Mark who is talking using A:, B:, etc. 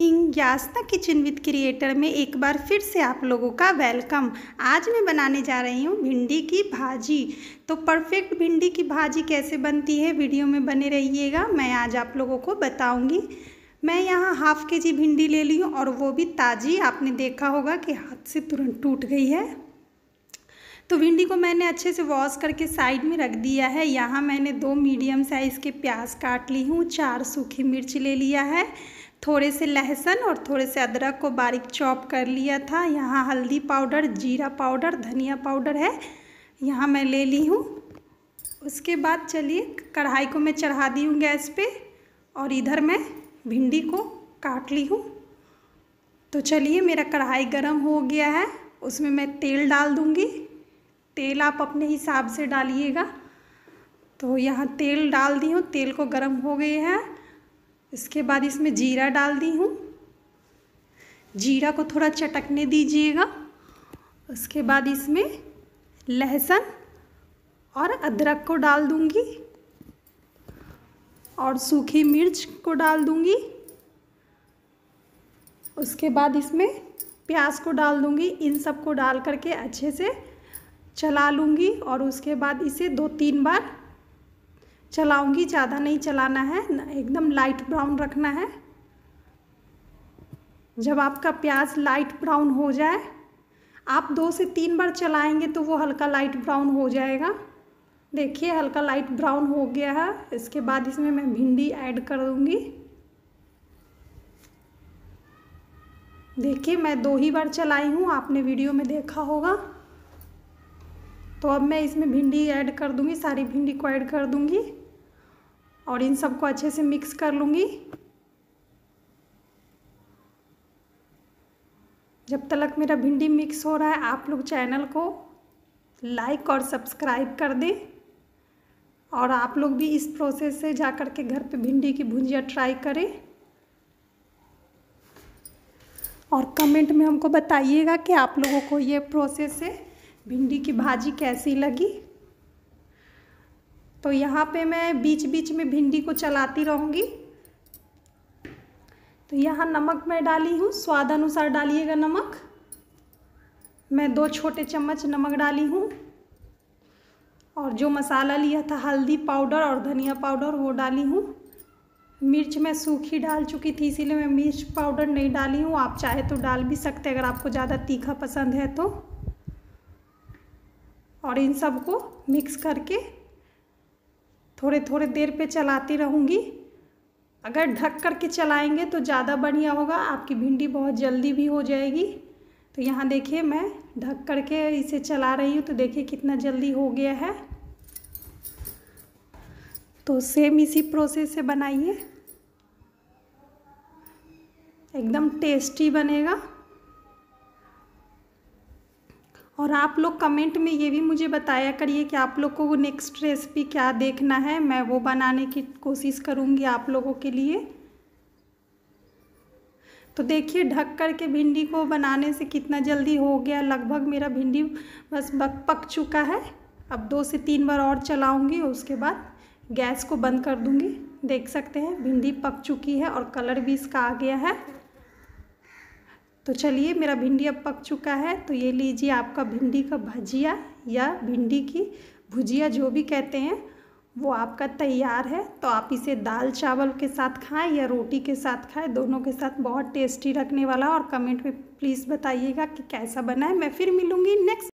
A: king यास्ता kitchen with creator में एक बार फिर से आप लोगों का वेलकम आज मैं बनाने जा रही हूँ भिंडी की भाजी तो परफेक्ट भिंडी की भाजी कैसे बनती है वीडियो में बने रहिएगा मैं आज आप लोगों को बताऊँगी मैं यहाँ हाफ़ के जी भिंडी ले ली हूँ और वो भी ताज़ी आपने देखा होगा कि हाथ से तुरंत टूट गई है तो भिंडी को मैंने अच्छे से वॉश करके साइड में रख दिया है यहाँ मैंने दो मीडियम साइज़ के प्याज काट ली हूँ चार सूखी मिर्च ले लिया है थोड़े से लहसुन और थोड़े से अदरक को बारीक चॉप कर लिया था यहाँ हल्दी पाउडर जीरा पाउडर धनिया पाउडर है यहाँ मैं ले ली हूँ उसके बाद चलिए कढ़ाई को मैं चढ़ा दी हूँ गैस पे और इधर मैं भिंडी को काट ली हूँ तो चलिए मेरा कढ़ाई गरम हो गया है उसमें मैं तेल डाल दूँगी तेल आप अपने हिसाब से डालिएगा तो यहाँ तेल डाल दी हूँ तेल को गर्म हो गई है इसके बाद इसमें जीरा डाल दी हूँ जीरा को थोड़ा चटकने दीजिएगा उसके बाद इसमें लहसुन और अदरक को डाल दूँगी और सूखी मिर्च को डाल दूँगी उसके बाद इसमें प्याज को डाल दूँगी इन सब को डाल करके अच्छे से चला लूँगी और उसके बाद इसे दो तीन बार चलाऊंगी ज़्यादा नहीं चलाना है एकदम लाइट ब्राउन रखना है जब आपका प्याज लाइट ब्राउन हो जाए आप दो से तीन बार चलाएंगे तो वो हल्का लाइट ब्राउन हो जाएगा देखिए हल्का लाइट ब्राउन हो गया है इसके बाद इसमें मैं भिंडी ऐड कर दूँगी देखिए मैं दो ही बार चलाई हूँ आपने वीडियो में देखा होगा तो अब मैं इसमें भिंडी ऐड कर दूँगी सारी भिंडी को ऐड कर दूँगी और इन सबको अच्छे से मिक्स कर लूँगी जब तक मेरा भिंडी मिक्स हो रहा है आप लोग चैनल को लाइक और सब्सक्राइब कर दें और आप लोग भी इस प्रोसेस से जा कर के घर पे भिंडी की भुंजिया ट्राई करें और कमेंट में हमको बताइएगा कि आप लोगों को ये प्रोसेस से भिंडी की भाजी कैसी लगी तो यहाँ पे मैं बीच बीच में भिंडी को चलाती रहूँगी तो यहाँ नमक मैं डाली हूँ स्वाद अनुसार डालिएगा नमक मैं दो छोटे चम्मच नमक डाली हूँ और जो मसाला लिया था हल्दी पाउडर और धनिया पाउडर वो डाली हूँ मिर्च मैं सूखी डाल चुकी थी इसीलिए मैं मिर्च पाउडर नहीं डाली हूँ आप चाहे तो डाल भी सकते अगर आपको ज़्यादा तीखा पसंद है तो और इन सब को मिक्स करके थोड़े थोड़े देर पे चलाती रहूँगी अगर ढक करके चलाएंगे तो ज़्यादा बढ़िया होगा आपकी भिंडी बहुत जल्दी भी हो जाएगी तो यहाँ देखिए मैं ढक करके इसे चला रही हूँ तो देखिए कितना जल्दी हो गया है तो सेम इसी प्रोसेस से बनाइए एकदम टेस्टी बनेगा और आप लोग कमेंट में ये भी मुझे बताया करिए कि आप लोग को वो नेक्स्ट रेसिपी क्या देखना है मैं वो बनाने की कोशिश करूँगी आप लोगों के लिए तो देखिए ढक कर के भिंडी को बनाने से कितना जल्दी हो गया लगभग मेरा भिंडी बस पक चुका है अब दो से तीन बार और चलाऊँगी उसके बाद गैस को बंद कर दूँगी देख सकते हैं भिंडी पक चुकी है और कलर भी इसका आ गया है तो चलिए मेरा भिंडी अब पक चुका है तो ये लीजिए आपका भिंडी का भजिया या भिंडी की भुजिया जो भी कहते हैं वो आपका तैयार है तो आप इसे दाल चावल के साथ खाएं या रोटी के साथ खाएं दोनों के साथ बहुत टेस्टी रखने वाला और कमेंट में प्लीज़ बताइएगा कि कैसा बना है मैं फिर मिलूँगी नेक्स्ट